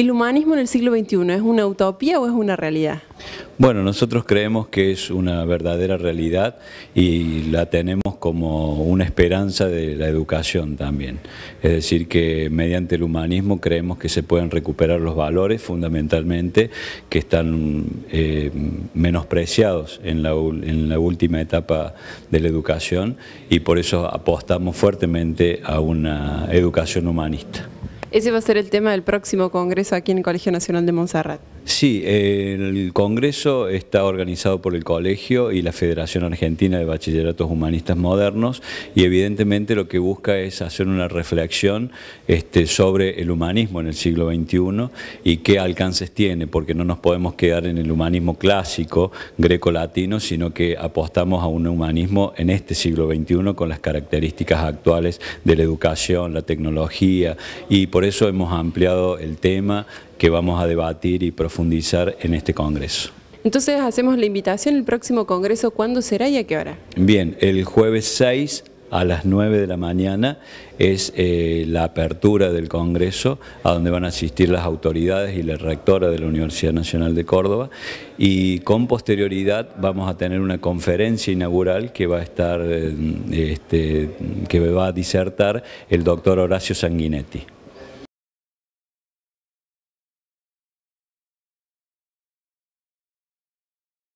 ¿El humanismo en el siglo XXI es una utopía o es una realidad? Bueno, nosotros creemos que es una verdadera realidad y la tenemos como una esperanza de la educación también. Es decir, que mediante el humanismo creemos que se pueden recuperar los valores fundamentalmente que están eh, menospreciados en la última etapa de la educación y por eso apostamos fuertemente a una educación humanista. Ese va a ser el tema del próximo congreso aquí en el Colegio Nacional de Montserrat. Sí, el Congreso está organizado por el Colegio y la Federación Argentina de Bachilleratos Humanistas Modernos y evidentemente lo que busca es hacer una reflexión este, sobre el humanismo en el siglo XXI y qué alcances tiene, porque no nos podemos quedar en el humanismo clásico greco-latino, sino que apostamos a un humanismo en este siglo XXI con las características actuales de la educación, la tecnología y por eso hemos ampliado el tema que vamos a debatir y profundizar en este Congreso. Entonces hacemos la invitación el próximo Congreso, ¿cuándo será y a qué hora? Bien, el jueves 6 a las 9 de la mañana es eh, la apertura del Congreso a donde van a asistir las autoridades y la rectora de la Universidad Nacional de Córdoba y con posterioridad vamos a tener una conferencia inaugural que va a estar, eh, este, que va a disertar el doctor Horacio Sanguinetti.